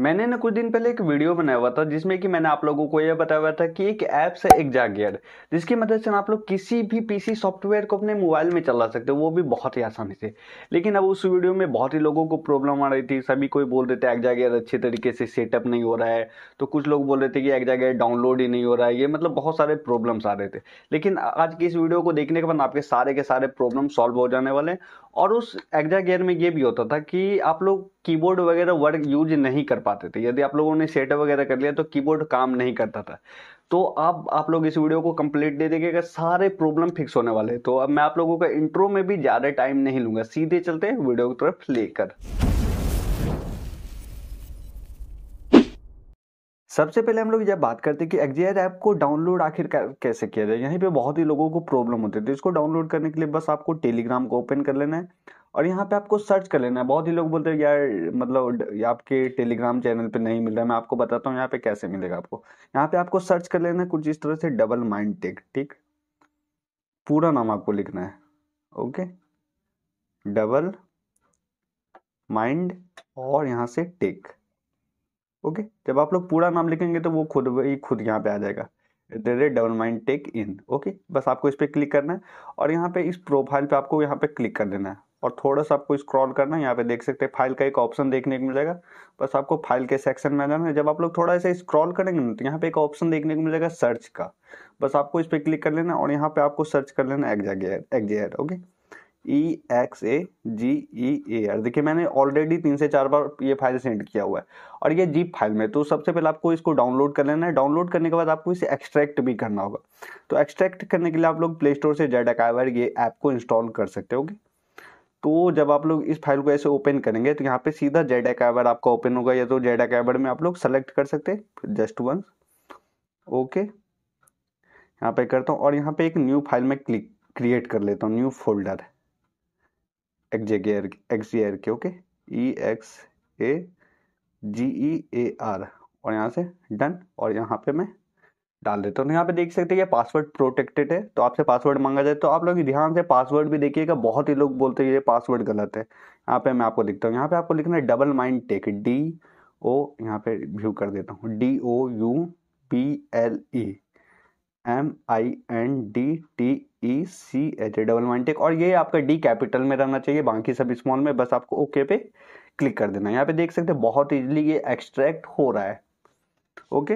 मैंने ना कुछ दिन पहले एक वीडियो बनाया हुआ था जिसमें कि मैंने आप लोगों को यह बताया हुआ था कि एक ऐप्स है एक जागियर जिसकी मदद से आप लोग किसी भी पीसी सॉफ्टवेयर को अपने मोबाइल में चला सकते हो वो भी बहुत ही आसानी से लेकिन अब उस वीडियो में बहुत ही लोगों को प्रॉब्लम आ रही थी सभी कोई बोल रहे थे एक जागियर अच्छे तरीके से सेटअप नहीं हो रहा है तो कुछ लोग बोल रहे थे कि एक जागियर डाउनलोड ही नहीं हो रहा है ये मतलब बहुत सारे प्रॉब्लम्स आ रहे थे लेकिन आज की इस वीडियो को देखने के बाद आपके सारे के सारे प्रॉब्लम सॉल्व हो जाने वाले हैं और उस एग्जा गेयर में ये भी होता था कि आप लोग कीबोर्ड वगैरह वर्क यूज नहीं कर पाते थे यदि आप लोगों ने सेटअप वगैरह कर लिया तो कीबोर्ड काम नहीं करता था तो अब आप लोग इस वीडियो को कंप्लीट दे देंगे अगर सारे प्रॉब्लम फिक्स होने वाले तो अब मैं आप लोगों का इंट्रो में भी ज़्यादा टाइम नहीं लूंगा सीधे चलते हैं वीडियो की तरफ लेकर सबसे पहले हम लोग जब बात करते हैं कि एक्जीआर ऐप को डाउनलोड आखिर कैसे किया जाए यहीं पे बहुत ही लोगों को प्रॉब्लम होती थी तो इसको डाउनलोड करने के लिए बस आपको टेलीग्राम को ओपन कर लेना है और यहाँ पे आपको सर्च कर लेना है बहुत ही लोग बोलते हैं यार मतलब आपके टेलीग्राम चैनल पे नहीं मिल रहा है मैं आपको बताता हूँ यहाँ पे कैसे मिलेगा आपको यहाँ पे आपको सर्च कर लेना है कुछ इस तरह से डबल माइंड टेक ठीक पूरा नाम आपको लिखना है ओके डबल माइंड और यहाँ से टेक ओके जब आप लोग पूरा नाम लिखेंगे तो वो खुद ही खुद यहाँ पे आ जाएगा double mind tech in okay बस आपको इस पर क्लिक करना है और यहाँ पे इस प्रोफाइल पे आपको यहाँ पे क्लिक कर देना है और थोड़ा सा आपको स्क्रॉल करना है यहाँ पे देख सकते हैं फाइल का एक ऑप्शन देखने को मिलेगा बस आपको फाइल के सेक्शन में जाना है जब आप लोग थोड़ा ऐसे स्क्रॉल करेंगे ना तो यहाँ पे एक ऑप्शन देखने को मिलेगा सर्च का बस आपको इस पर क्लिक कर लेना और यहाँ पे आपको सर्च कर लेना ExaGear okay E X A G E A R देखिए मैंने ऑलरेडी तीन से चार बार ये फाइल सेंड किया हुआ है और ये जीप फाइल में तो सबसे पहले आपको इसको डाउनलोड कर लेना है डाउनलोड करने के बाद आपको इसे एक्सट्रैक्ट भी करना होगा तो एक्सट्रैक्ट करने के लिए आप लोग प्ले स्टोर से जेड अकाइवर ये ऐप को इंस्टॉल कर सकते हो तो जब आप लोग इस फाइल को ऐसे ओपन करेंगे तो यहाँ पे सीधा जेड कैबर आपका ओपन होगा या तो जेड कैबर में आप लोग सेलेक्ट कर सकते हैं जस्ट वन ओके यहाँ पे करता हूँ और यहाँ पे एक न्यू फाइल में क्लिक क्रिएट कर लेता हूँ न्यू फोल्डर एक्जेर एक्सजेर के okay E X A G E A R और यहाँ से डन और यहाँ पे मैं डाल देता हूँ तो यहाँ पे देख सकते हैं ये पासवर्ड प्रोटेक्टेड है तो आपसे पासवर्ड मांगा जाए तो आप लोग ध्यान से पासवर्ड भी देखिएगा बहुत ही लोग बोलते हैं ये पासवर्ड गलत है यहाँ पे मैं आपको लिखता हूँ यहाँ पे आपको लिखना है double mind tech D O यहाँ पे व्यू कर देता हूँ D O U P L E M I N D T E C H double mind tech और ये आपका डी कैपिटल में रहना चाहिए बाकी सब स्मॉल में बस आपको ओके पे क्लिक कर देना यहाँ पे देख सकते हैं बहुत ईजिली ये एक्सट्रैक्ट हो रहा है ओके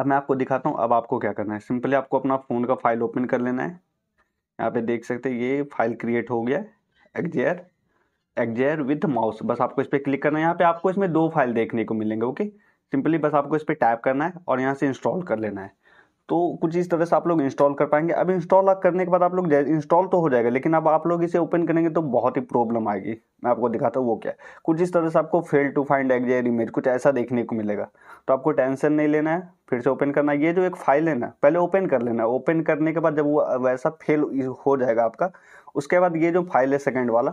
अब मैं आपको दिखाता हूँ अब आपको क्या करना है सिंपली आपको अपना फ़ोन का फाइल ओपन कर लेना है यहाँ पे देख सकते हैं ये फाइल क्रिएट हो गया एक्जेयर एक्जेयर विथ माउस बस आपको इस पर क्लिक करना है यहाँ पे आपको इसमें दो फाइल देखने को मिलेंगे ओके सिंपली बस आपको इस पर टैप करना है और यहाँ से इंस्टॉल कर लेना है तो कुछ इस तरह से आप लोग इंस्टॉल कर पाएंगे अब इंस्टॉल करने के बाद आप लोग इंस्टॉल तो हो जाएगा लेकिन अब आप लोग इसे ओपन करेंगे तो बहुत ही प्रॉब्लम आएगी मैं आपको दिखाता हूँ वो क्या है कुछ इस तरह से आपको fail to find ExaGear image कुछ ऐसा देखने को मिलेगा तो आपको टेंशन नहीं लेना है फिर से ओपन करना है ये जो एक फाइल है ना पहले ओपन कर लेना है ओपन करने के बाद जब वो वैसा फेल हो जाएगा आपका उसके बाद ये जो फाइल है सेकेंड वाला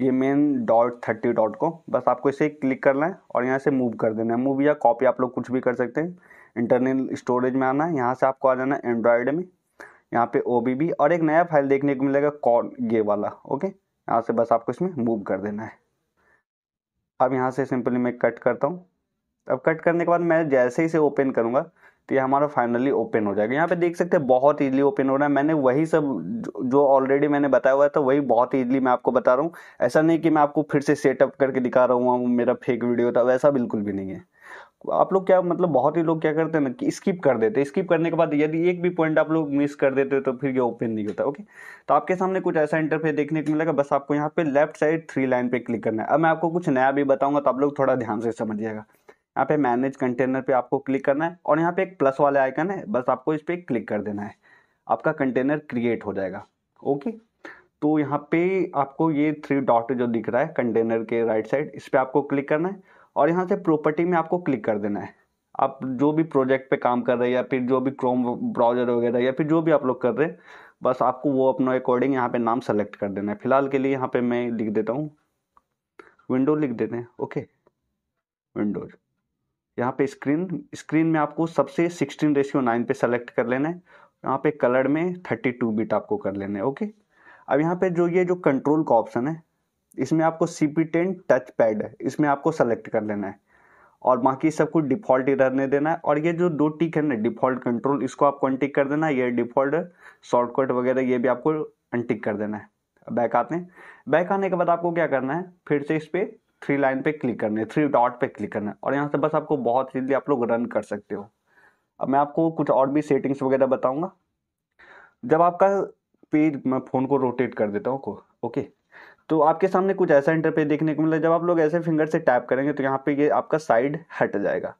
ये मेन डॉट थर्टी डॉट को बस आपको इसे क्लिक करना है और यहाँ से मूव कर देना है मूव या कॉपी आप लोग कुछ भी कर सकते हैं इंटरनल स्टोरेज में आना है यहाँ से आपको आ जाना है एंड्रॉयड में यहाँ पे ओ और एक नया फाइल देखने को मिलेगा कॉन ये वाला ओके यहाँ से बस आपको इसमें मूव कर देना है अब यहाँ से सिंपली मैं कट करता हूँ अब कट करने के बाद मैं जैसे ही इसे ओपन करूँगा तो ये हमारा फाइनली ओपन हो जाएगा यहाँ पे देख सकते हैं बहुत इजीली ओपन हो रहा है मैंने वही सब जो ऑलरेडी मैंने बताया हुआ था वही बहुत इजीली मैं आपको बता रहा हूँ ऐसा नहीं कि मैं आपको फिर से सेटअप करके दिखा रहा हूँ हाँ, मेरा फेक वीडियो था वैसा बिल्कुल भी नहीं है आप लोग क्या मतलब बहुत ही लोग क्या करते हैं ना कि स्किप कर देते हैं स्किप करने के बाद यदि एक भी पॉइंट आप लोग मिस कर देते हो तो फिर ये ओपन नहीं होता ओके तो आपके सामने कुछ ऐसा इंटरफेस देखने को मिलेगा बस आपको यहाँ पे लेफ्ट साइड थ्री लाइन पे क्लिक करना है अब मैं आपको कुछ नया भी बताऊंगा तो आप लोग थोड़ा ध्यान से समझिएगा यहाँ पे मैनेज कंटेनर पे आपको क्लिक करना है और यहाँ पे एक प्लस वाला आइकन है बस आपको इस पर क्लिक कर देना है आपका कंटेनर क्रिएट हो जाएगा ओके तो यहाँ पे आपको ये थ्री डॉट जो दिख रहा है कंटेनर के राइट साइड इस पर आपको क्लिक करना है और यहाँ से प्रॉपर्टी में आपको क्लिक कर देना है आप जो भी प्रोजेक्ट पे काम कर रहे हैं या फिर जो भी क्रोम ब्राउजर वगैरह या फिर जो भी आप लोग कर रहे हैं बस आपको वो अपना अकॉर्डिंग यहाँ पे नाम सेलेक्ट कर देना है फिलहाल के लिए यहाँ पे मैं लिख देता हूँ विंडो लिख देते हैं ओके विंडोज़ यहाँ पे स्क्रीन स्क्रीन में आपको सबसे सिक्सटीन रेशियो नाइन पे सेलेक्ट कर लेना है यहाँ पे कलर में थर्टी टू बिट आपको कर लेना है ओके अब यहाँ पे जो ये जो कंट्रोल का ऑप्शन है इसमें आपको C P ten touch pad है इसमें आपको सेलेक्ट कर लेना है और बाकी सब कुछ डिफॉल्ट ही रहने देना है और ये जो दो टिक है ना डिफॉल्ट कंट्रोल इसको आपको अनटिक कर देना है ये डिफॉल्ट शॉर्टकट वगैरह ये भी आपको अनटिक कर देना है बैक आते हैं बैक आने के बाद आपको क्या करना है फिर से इस पर थ्री लाइन पे क्लिक करने थ्री डॉट पे क्लिक करना है और यहाँ से बस आपको बहुत इजीली आप लोग रन कर सकते हो अब मैं आपको कुछ और भी सेटिंग्स वगैरह बताऊंगा जब आपका पेज मैं फ़ोन को रोटेट कर देता हूँ ओके तो आपके सामने कुछ ऐसा इंटरपेज देखने को मिला जब आप लोग ऐसे फिंगर से टैप करेंगे तो यहाँ पे ये आपका साइड हट जाएगा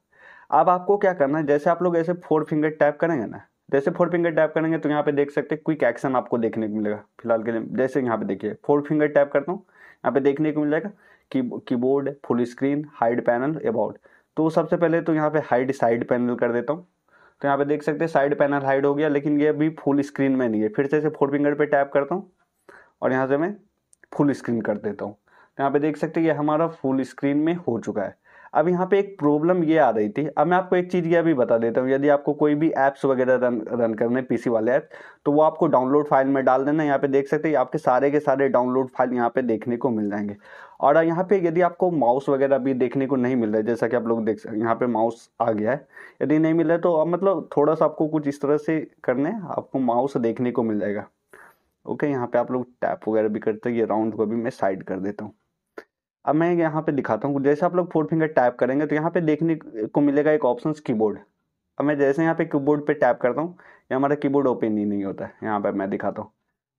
अब आपको क्या करना है जैसे आप लोग ऐसे फोर फिंगर टैप करेंगे ना जैसे फोर फिंगर टैप करेंगे तो यहाँ पे देख सकते हैं क्विक एक्शन आपको देखने को मिलेगा फिलहाल के लिए जैसे यहाँ पे देखिए फोर फिंगर टैप करता हूँ यहाँ पे देखने को मिल जाएगा keyboard full screen hide panel about तो सबसे पहले तो यहाँ पे हाइड साइड पैनल कर देता हूँ तो यहाँ पे देख सकते हैं साइड पैनल हाइड हो गया लेकिन ये अभी फुल स्क्रीन में नहीं है फिर से इसे फोर फिंगर पे टैप करता हूँ और यहाँ से मैं फुल स्क्रीन कर देता हूँ तो यहाँ पे देख सकते हैं ये हमारा फुल स्क्रीन में हो चुका है अब यहाँ पे एक प्रॉब्लम ये आ रही थी अब मैं आपको एक चीज़ यह भी बता देता हूँ यदि आपको कोई भी ऐप्स वगैरह रन रन करने पीसी वाले ऐप तो वो आपको डाउनलोड फाइल में डाल देना यहाँ पे देख सकते हैं आपके सारे के सारे डाउनलोड फाइल यहाँ पे देखने को मिल जाएंगे और यहाँ पे यदि आपको माउस वगैरह भी देखने को नहीं मिल रहा है जैसा कि आप लोग देख सकते यहाँ पे माउस आ गया है यदि नहीं मिल रहा है तो अब मतलब थोड़ा सा आपको कुछ इस तरह से करना है आपको माउस देखने को मिल जाएगा ओके यहाँ पे आप लोग टैप वगैरह भी करते हैं ये राउंड को भी मैं साइड कर देता हूँ अब मैं यहाँ पे दिखाता हूँ जैसे आप लोग फोर फिंगर टैप करेंगे तो यहाँ पे देखने को मिलेगा एक ऑप्शन कीबोर्ड अब मैं जैसे यहाँ पे कीबोर्ड पे टैप करता हूँ ये हमारा कीबोर्ड ओपन ही नहीं होता है यहाँ पे मैं दिखाता हूँ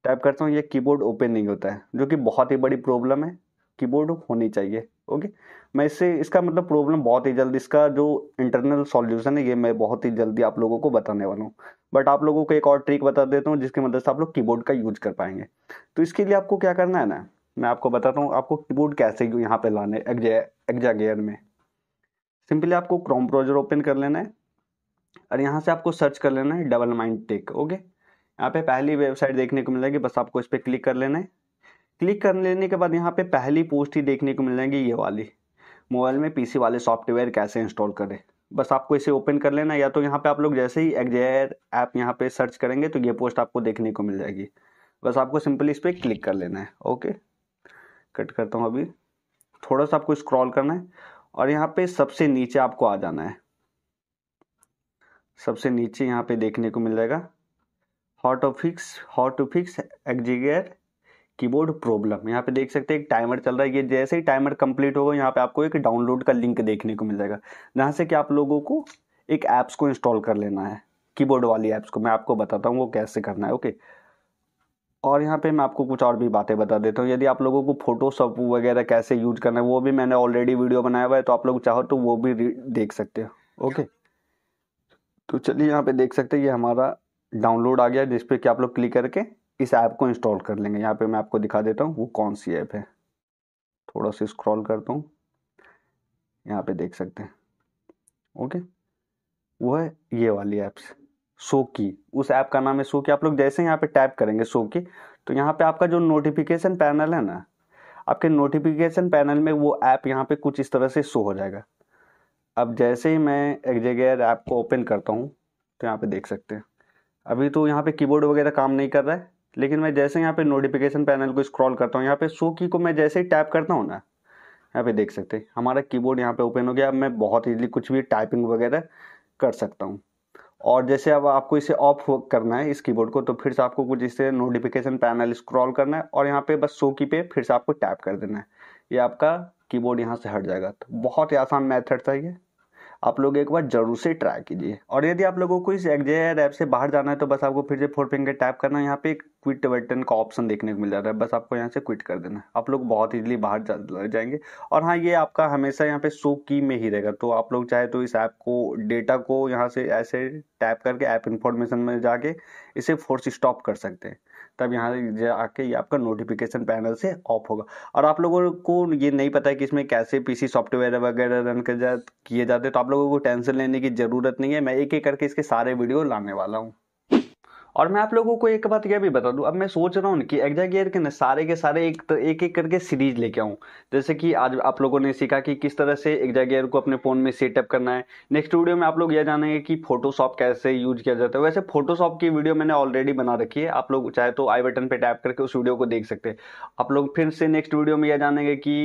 टाइप करता हूँ ये कीबोर्ड ओपन नहीं होता है जो कि बहुत ही बड़ी प्रॉब्लम है कीबोर्ड होनी चाहिए ओके मैं इससे इसका मतलब प्रॉब्लम बहुत ही जल्दी इसका जो इंटरनल सॉल्यूशन है ये मैं बहुत ही जल्दी आप लोगों को बताने वाला हूँ बट आप लोगों को एक और ट्रिक बता देता हूँ जिसकी मदद मतलब से आप लोग कीबोर्ड का यूज कर पाएंगे तो इसके लिए आपको क्या करना है ना मैं आपको बताता हूँ आपको कीबोर्ड कैसे यहाँ पे लाने एग्जा गेयर में सिंपली आपको क्रोम ब्राउजर ओपन कर लेना है और यहाँ से आपको सर्च कर लेना है डबल माइंड टेक ओके यहाँ पे पहली वेबसाइट देखने को मिलेगी बस आपको इस पर क्लिक कर लेना है क्लिक कर लेने के बाद यहाँ पे पहली पोस्ट ही देखने को मिल जाएगी ये वाली मोबाइल में पीसी वाले सॉफ्टवेयर कैसे इंस्टॉल करें बस आपको इसे ओपन कर लेना या तो यहाँ पे आप लोग जैसे ही एग्जेयर ऐप यहाँ पे सर्च करेंगे तो ये पोस्ट आपको देखने को मिल जाएगी बस आपको सिंपली इस पर क्लिक कर लेना है ओके कट करता हूँ अभी थोड़ा सा आपको स्क्रॉल करना है और यहाँ पे सबसे नीचे आपको आ जाना है सबसे नीचे यहाँ पे देखने को मिल जाएगा how to fix how to fix ExaGear keyboard problem यहाँ पे देख सकते हैं एक टाइमर चल रहा है ये जैसे ही टाइमर कंप्लीट होगा यहाँ पे आपको एक डाउनलोड का लिंक देखने को मिल जाएगा जहाँ से कि आप लोगों को एक ऐप्स को इंस्टॉल कर लेना है कीबोर्ड वाली ऐप्स को मैं आपको बताता हूँ वो कैसे करना है ओके okay? और यहाँ पे मैं आपको कुछ और भी बातें बता देता हूँ यदि आप लोगों को फोटोशॉप वगैरह कैसे यूज करना है वो भी मैंने ऑलरेडी वीडियो बनाया हुआ है तो आप लोग चाहो तो वो भी देख सकते हो ओके तो चलिए यहाँ पे देख सकते हैं ये हमारा डाउनलोड आ गया जिस पर कि आप लोग क्लिक करके इस ऐप को इंस्टॉल कर लेंगे यहाँ पे मैं आपको दिखा देता हूँ वो कौन सी ऐप है थोड़ा सा स्क्रॉल करता हूँ यहाँ पे देख सकते हैं ओके वो है ये वाली ऐप्स शो की उस ऐप का नाम है शो की आप लोग जैसे यहाँ पे टैप करेंगे शो की तो यहाँ पे आपका जो नोटिफिकेशन पैनल है ना आपके नोटिफिकेशन पैनल में वो ऐप यहाँ पे कुछ इस तरह से शो हो जाएगा अब जैसे ही मैं एक जगह ऐप को ओपन करता हूँ तो यहाँ पे देख सकते हैं अभी तो यहाँ पे कीबोर्ड वगैरह काम नहीं कर रहा है लेकिन मैं जैसे यहाँ पे नोटिफिकेशन पैनल को स्क्रॉल करता हूँ यहाँ पे शो की को मैं जैसे ही टैप करता हूँ ना यहाँ पे देख सकते हैं हमारा कीबोर्ड यहाँ पे ओपन हो गया अब मैं बहुत ईजिली कुछ भी टाइपिंग वगैरह कर सकता हूँ और जैसे अब आपको इसे ऑफ करना है इस कीबोर्ड को तो फिर से आपको कुछ इसे नोटिफिकेशन पैनल स्क्रॉल करना है और यहाँ पे बस शो की पे फिर से आपको टैप कर देना है ये आपका कीबोर्ड यहाँ से हट जाएगा तो बहुत ही आसान मेथड था ये आप लोग एक बार जरूर से ट्राई कीजिए और यदि आप लोगों को इस एग्जेयर ऐप से बाहर जाना है तो बस आपको फिर से फोर फिंगर टैप करना है यहाँ पे एक क्विट बटन का ऑप्शन देखने को मिल जाता है बस आपको यहाँ से क्विट कर देना है आप लोग बहुत इजीली बाहर जा जाएंगे और हाँ ये आपका हमेशा यहाँ पे शो की में ही रहेगा तो आप लोग चाहे तो इस ऐप को डेटा को यहाँ से ऐसे टैप करके ऐप इन्फॉर्मेशन में जाके इसे फोर्स स्टॉप कर सकते हैं तब यहाँ जाके ये आपका नोटिफिकेशन पैनल से ऑफ होगा और आप लोगों को ये नहीं पता है कि इसमें कैसे पीसी सॉफ्टवेयर वगैरह रन कर जा किए जाते तो आप लोगों को टेंशन लेने की ज़रूरत नहीं है मैं एक एक करके इसके सारे वीडियो लाने वाला हूँ और मैं आप लोगों को एक बात यह भी बता दूं अब मैं सोच रहा हूँ कि एग्जा गियर के ना सारे के सारे एक तो एक एक करके सीरीज लेके आऊँ जैसे कि आज आप लोगों ने सीखा कि किस तरह से एग्जा गियर को अपने फ़ोन में सेटअप करना है नेक्स्ट वीडियो में आप लोग यह जानेंगे कि फोटोशॉप कैसे यूज किया जाता है वैसे फोटोशॉप की वीडियो मैंने ऑलरेडी बना रखी है आप लोग चाहे तो आई बटन पर टैप करके उस वीडियो को देख सकते हैं आप लोग फिर से नेक्स्ट वीडियो में यह जानेंगे कि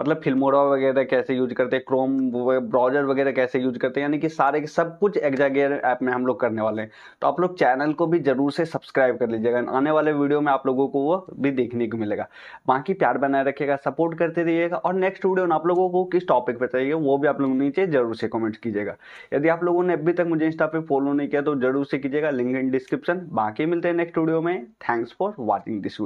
मतलब फिल्मोरा वगैरह कैसे यूज करते हैं क्रोम ब्राउजर वगैरह कैसे यूज करते हैं यानी कि सारे सब कुछ एग्जा गियर ऐप में हम लोग करने वाले हैं तो आप लोग चैनल को भी जरूर से सब्सक्राइब कर लीजिएगा आने वाले वीडियो में आप लोगों को वो भी देखने को मिलेगा बाकी प्यार बनाए रखिएगा सपोर्ट करते रहिएगा और नेक्स्ट वीडियो में आप लोगों को किस टॉपिक पर चाहिए वो भी आप लोग नीचे जरूर से कॉमेंट कीजिएगा यदि आप लोगों ने अभी तक मुझे इंस्टा पे फॉलो नहीं किया तो जरूर से कीजिएगा लिंक इन डिस्क्रिप्शन बाकी मिलते हैं नेक्स्ट वीडियो में थैंक्स फॉर वॉचिंग दिस